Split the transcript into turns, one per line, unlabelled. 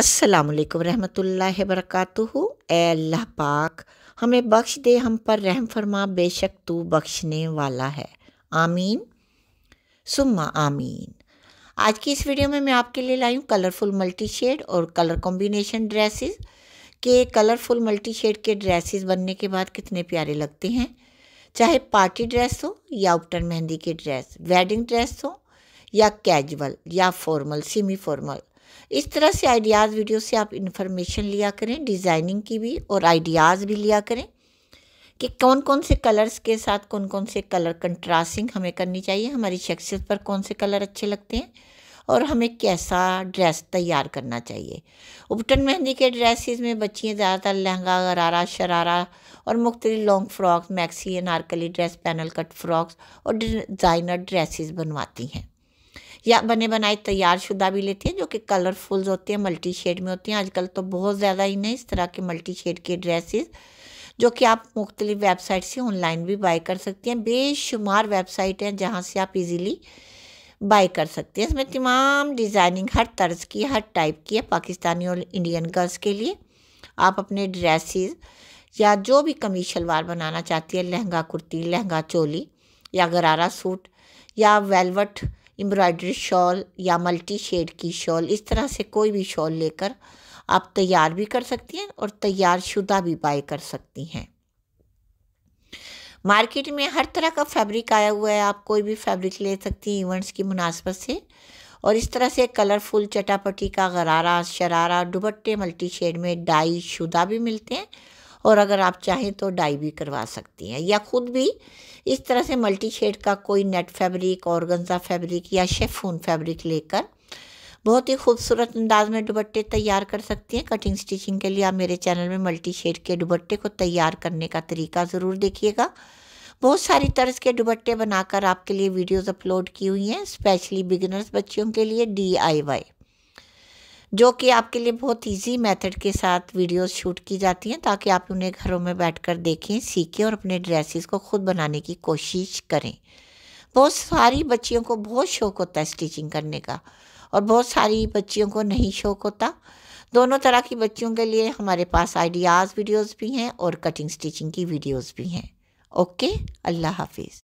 असलकम रहमतुल्लाह वरक़ातु ए अल्लाह पाक हमें बख्श दे हम पर रहम फरमा बेशक तू बख्शने वाला है आमीन सुम्मा आमीन आज की इस वीडियो में मैं आपके लिए लाई हूँ कलरफुल मल्टी शेड और कलर कॉम्बिनेशन ड्रेसेस के कलरफुल मल्टी शेड के ड्रेसेस बनने के बाद कितने प्यारे लगते हैं चाहे पार्टी ड्रेस हो या उपटन मेहंदी की ड्रेस वेडिंग ड्रेस हो या कैजुअल या फॉर्मल सेमी फॉर्मल इस तरह से आइडियाज़ वीडियो से आप इन्फॉर्मेशन लिया करें डिज़ाइनिंग की भी और आइडियाज़ भी लिया करें कि कौन कौन से कलर्स के साथ कौन कौन से कलर कंट्रास्टिंग हमें करनी चाहिए हमारी शख्सियत पर कौन से कलर अच्छे लगते हैं और हमें कैसा ड्रेस तैयार करना चाहिए उपटन मेहंदी के ड्रेसेस में बच्चियाँ ज़्यादातर लहंगा गरारा शरारा और मुख्तलि लॉन्ग फ्रॉक्स मैक्सी नारकली ड्रेस पैनल कट फ्रॉक्स और डिज़ाइनर ड्रेसेस बनवाती हैं या बने बनाए तैयार शुदा भी लेते हैं जो कि कलरफुल्स होते हैं मल्टी शेड में होते हैं आजकल तो बहुत ज़्यादा ही नहीं इस तरह के मल्टी शेड के ड्रेसेस जो कि आप मुख्तलिफ वेबसाइट से ऑनलाइन भी बाई कर सकती हैं बेशुमार वेबसाइट हैं जहाँ से आप इजीली बाई कर सकते हैं इसमें तमाम डिज़ाइनिंग हर तर्ज की हर टाइप की है पाकिस्तानी और इंडियन गर्ल्स के लिए आप अपने ड्रेसेस या जो भी कमी शलवार बनाना चाहती है लहंगा कुर्ती लहंगा चोली या गरारा सूट या वेलवट एम्ब्रॉयडरी शॉल या मल्टी शेड की शॉल इस तरह से कोई भी शॉल लेकर आप तैयार भी कर सकती हैं और तैयार शुदा भी बाय कर सकती हैं मार्केट में हर तरह का फैब्रिक आया हुआ है आप कोई भी फैब्रिक ले सकती हैं इवेंट्स की मुनासबत से और इस तरह से कलरफुल चटापटी का गरारा शरारा दुबट्टे मल्टी शेड में डाई शुदा भी मिलते हैं और अगर आप चाहें तो डाई भी करवा सकती हैं या ख़ुद भी इस तरह से मल्टी शेड का कोई नेट फैब्रिक गंजा फैब्रिक या शेफून फैब्रिक लेकर बहुत ही खूबसूरत अंदाज में दुबट्टे तैयार कर सकती हैं कटिंग स्टिचिंग के लिए आप मेरे चैनल में मल्टी शेड के दुबट्टे को तैयार करने का तरीका ज़रूर देखिएगा बहुत सारी तर्ज के दुबट्टे बनाकर आपके लिए वीडियोस अपलोड की हुई हैं स्पेशली बिगिनर्स बच्चियों के लिए डी आई वाई जो कि आपके लिए बहुत इजी मेथड के साथ वीडियोस शूट की जाती हैं ताकि आप उन्हें घरों में बैठकर देखें सीखें और अपने ड्रेसेस को खुद बनाने की कोशिश करें बहुत सारी बच्चियों को बहुत शौक होता है स्टिचिंग करने का और बहुत सारी बच्चियों को नहीं शौक होता दोनों तरह की बच्चियों के लिए हमारे पास आइडियाज़ वीडियोज़ भी हैं और कटिंग स्टिचिंग की वीडियोज़ भी हैं ओके अल्लाह हाफिज़